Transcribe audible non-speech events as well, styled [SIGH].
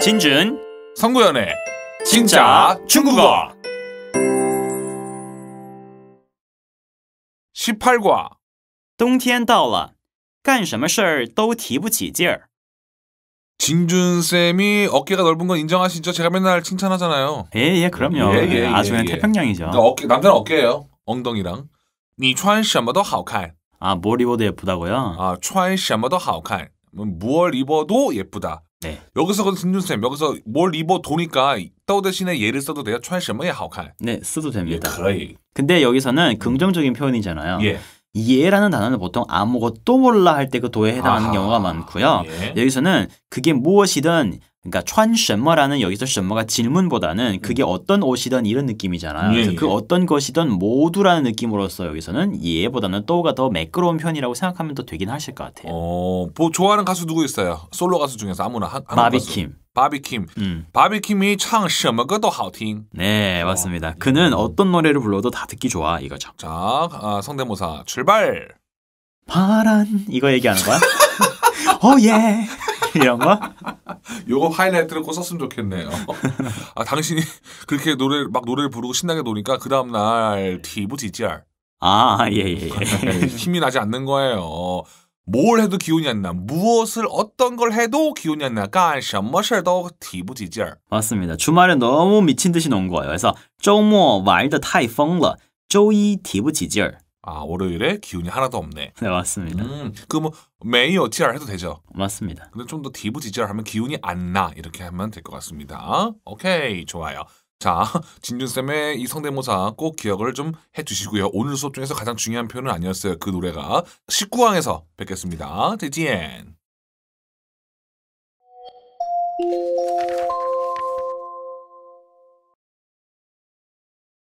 진준 성구연의 진짜 중국어 18과 冬天到了干什么事都提不起劲儿 진준쌤이 어깨가 넓은 건 인정하시죠? 제가 맨날 칭찬하잖아요. 예, 예, 그럼요. 예, 예, 아주 그 예, 태평양이죠. 어깨, 남자는 어깨예요. 엉덩이랑. 니穿什么都好看. 아, 뭘 입어도 예쁘다고요? 아, 穿什么都好看. 음, 무얼 입어도 예쁘다. 네. 여기서 건 승준쌤 여기서 뭘 입어도니까 떠 대신에 예를 써도 돼요. 穿什么也好看. 네, 써도 됩니다. 예, 거의. 근데 여기서는 긍정적인 표현이잖아요. 예. 예라는 단어는 보통 아무것도 몰라 할 때 그 도에 해당하는 아하. 경우가 많고요. 예. 여기서는 그게 무엇이든 그러니까 천什뭐라는 여기서 什뭐가 질문보다는 음. 그게 어떤 옷이든 이런 느낌이잖아요. 예, 예. 그 어떤 것이든 모두라는 느낌으로서 여기서는 예보다는 또가 더 매끄러운 편이라고 생각하면 더 되긴 하실 것 같아요. 어, 뭐 좋아하는 가수 누구 있어요? 솔로 가수 중에서 아무나 한, 바비킴. 바비킴. 음. 바비킴이 창什么歌都好听. 네, 어. 맞습니다. 그는 음. 어떤 노래를 불러도 다 듣기 좋아 이거죠. 자, 아, 성대모사 출발. 파란 이거 얘기하는 거야? 오예 [LAUGHS] 어, 이런 거? 요거 하이라이트를 꼭 썼으면 좋겠네요. [LAUGHS] 아, 당신이 그렇게 노래 막 노래를 부르고 신나게 노니까 그 다음 날 티브 지 g r 아, 예, 예. 예. [LAUGHS] 힘이 나지 않는 거예요. 뭘 해도 기운이 안 나. 무엇을 어떤 걸 해도 기운이 안 나. 간什么事都 提不起지儿 맞습니다. 주말에 너무 미친 듯이 논 거예요. 그래서 周末玩的太疯了.周一提不起劲儿.아 월요일에 기운이 하나도 없네. 네 맞습니다. 음, 그뭐 메이어티할 해도 되죠. 맞습니다. 근데 좀 더 디브디지알 하면 기운이 안 나 이렇게 하면 될 것 같습니다. 오케이 좋아요. 자 [LAUGHS] 진준 쌤의 이 성대모사 꼭 기억을 좀 해주시고요. 오늘 수업 중에서 가장 중요한 표현은 아니었어요. 그 노래가 19강에서 뵙겠습니다. 대지엔.